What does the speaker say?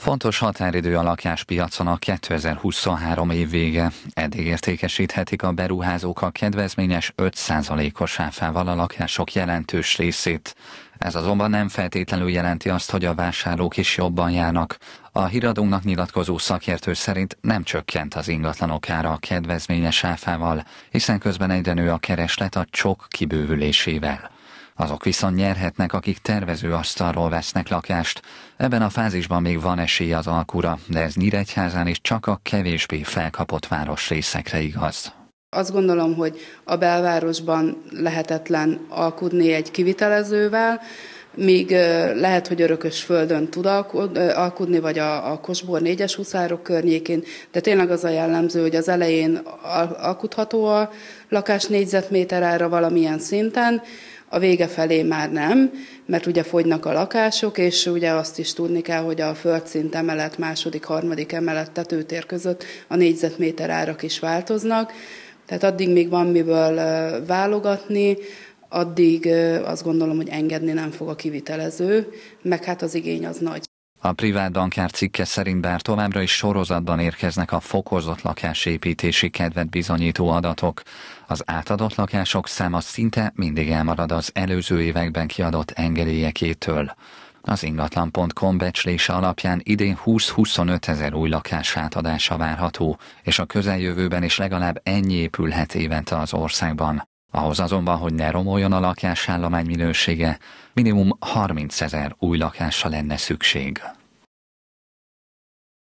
Fontos határidő a lakáspiacon a 2023 év vége. Eddig értékesíthetik a beruházók a kedvezményes 5%-os áfával a lakások jelentős részét. Ez azonban nem feltétlenül jelenti azt, hogy a vásárlók is jobban járnak. A híradónak nyilatkozó szakértő szerint nem csökkent az ingatlanok ára a kedvezményes áfával, hiszen közben egyre nő a kereslet a csok kibővülésével. Azok viszont nyerhetnek, akik tervező asztalról vesznek lakást. Ebben a fázisban még van esély az alkura, de ez Nyíregyházán is csak a kevésbé felkapott városrészekre igaz. Azt gondolom, hogy a belvárosban lehetetlen alkudni egy kivitelezővel, míg lehet, hogy örökös földön tud alkudni, vagy a, a Kosbor négyes huszárok környékén, de tényleg az a jellemző, hogy az elején alkudható a lakás négyzetméter ára valamilyen szinten, a vége felé már nem, mert ugye fogynak a lakások, és ugye azt is tudni kell, hogy a földszint emelet, második, harmadik emelet tetőtér között a négyzetméter árak is változnak, tehát addig még van miből válogatni, addig azt gondolom, hogy engedni nem fog a kivitelező, meg hát az igény az nagy. A privát bankár cikke szerint bár továbbra is sorozatban érkeznek a fokozott lakásépítési kedvet bizonyító adatok, az átadott lakások száma szinte mindig elmarad az előző években kiadott engedélyekétől. Az ingatlan.com becslése alapján idén 20-25 ezer új lakás átadása várható, és a közeljövőben is legalább ennyi épülhet évente az országban. Ahhoz azonban, hogy ne romoljon a lakásállomány minősége, minimum 30 ezer új lakásra lenne szükség.